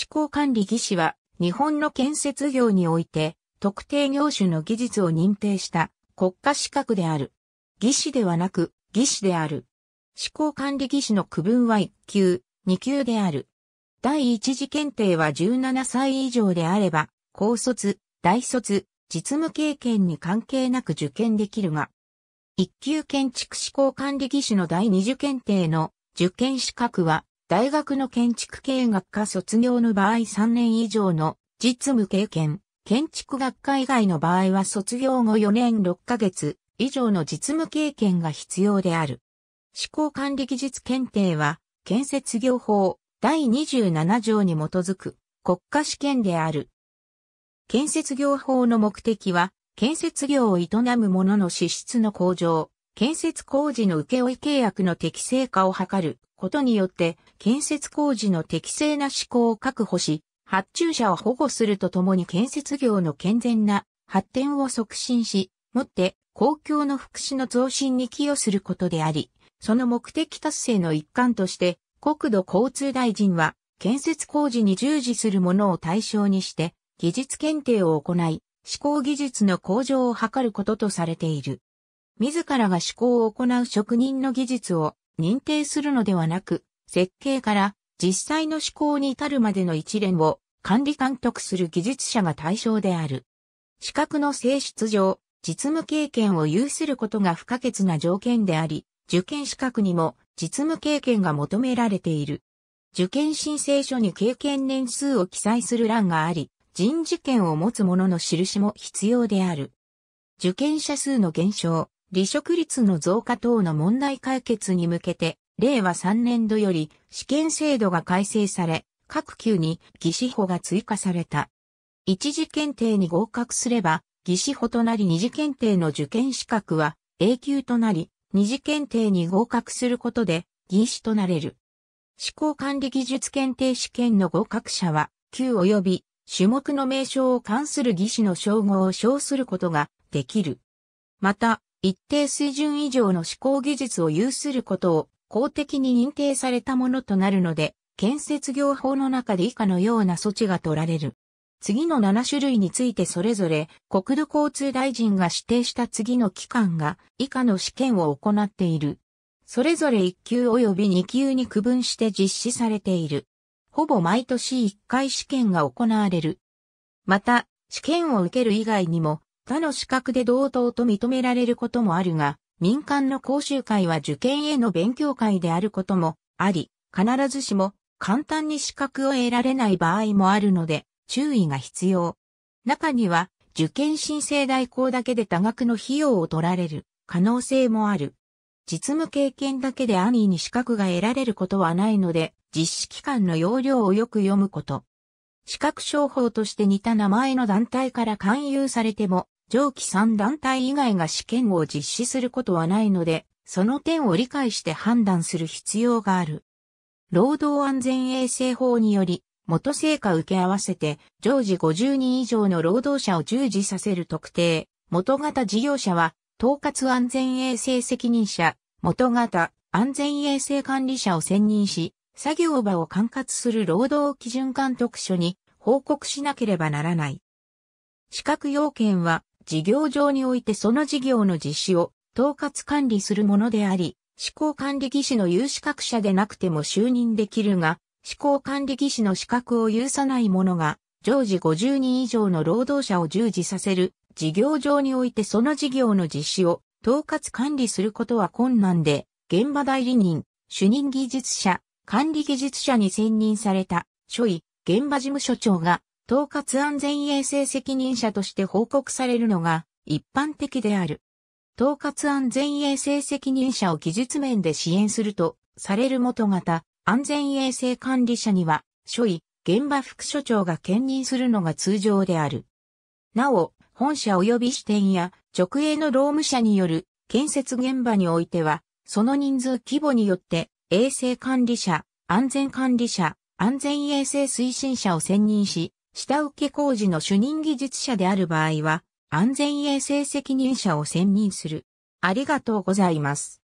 施工管理技師は、日本の建設業において、特定業種の技術を認定した国家資格である。技師ではなく、技師である。施工管理技師の区分は1級、2級である。第1次検定は17歳以上であれば、高卒、大卒、実務経験に関係なく受験できるが、1級建築施工管理技師の第2次検定の受験資格は、大学の建築系学科卒業の場合3年以上の実務経験、建築学科以外の場合は卒業後4年6ヶ月以上の実務経験が必要である。施考管理技術検定は、建設業法第27条に基づく国家試験である。建設業法の目的は、建設業を営む者の資質の向上、建設工事の請負契約の適正化を図ることによって、建設工事の適正な施行を確保し、発注者を保護するとともに建設業の健全な発展を促進し、もって公共の福祉の増進に寄与することであり、その目的達成の一環として、国土交通大臣は、建設工事に従事する者を対象にして、技術検定を行い、施工技術の向上を図ることとされている。自らが思考を行う職人の技術を認定するのではなく、設計から実際の思考に至るまでの一連を管理監督する技術者が対象である。資格の性質上、実務経験を有することが不可欠な条件であり、受験資格にも実務経験が求められている。受験申請書に経験年数を記載する欄があり、人事権を持つ者の印も必要である。受験者数の減少、離職率の増加等の問題解決に向けて、令和3年度より試験制度が改正され、各級に技師補が追加された。一次検定に合格すれば、技師補となり二次検定の受験資格は A 級となり、二次検定に合格することで、技師となれる。思行管理技術検定試験の合格者は、級及び種目の名称を関する技師の称号を称することができる。また、一定水準以上の施行技術を有することを公的に認定されたものとなるので、建設業法の中で以下のような措置が取られる。次の7種類についてそれぞれ国土交通大臣が指定した次の機関が以下の試験を行っている。それぞれ1級及び2級に区分して実施されている。ほぼ毎年1回試験が行われる。また、試験を受ける以外にも他の資格で同等と認められることもあるが、民間の講習会は受験への勉強会であることもあり、必ずしも簡単に資格を得られない場合もあるので、注意が必要。中には、受験申請代行だけで多額の費用を取られる可能性もある。実務経験だけで安易に資格が得られることはないので、実施期間の要領をよく読むこと。視覚商法として似た名前の団体から勧誘されても、上記3団体以外が試験を実施することはないので、その点を理解して判断する必要がある。労働安全衛生法により、元成果受け合わせて、常時50人以上の労働者を従事させる特定、元型事業者は、統括安全衛生責任者、元型安全衛生管理者を選任し、作業場を管轄する労働基準監督署に報告しなければならない。資格要件は、事業上においてその事業の実施を統括管理するものであり、施行管理技師の有資格者でなくても就任できるが、施行管理技師の資格を有さない者が、常時50人以上の労働者を従事させる、事業上においてその事業の実施を統括管理することは困難で、現場代理人、主任技術者、管理技術者に選任された、所位、現場事務所長が統括安全衛生責任者として報告されるのが一般的である。統括安全衛生責任者を技術面で支援するとされる元型安全衛生管理者には、所位、現場副所長が兼任するのが通常である。なお、本社及び支店や直営の労務者による建設現場においては、その人数規模によって衛生管理者、安全管理者、安全衛生推進者を選任し、下請工事の主任技術者である場合は、安全衛生責任者を選任する。ありがとうございます。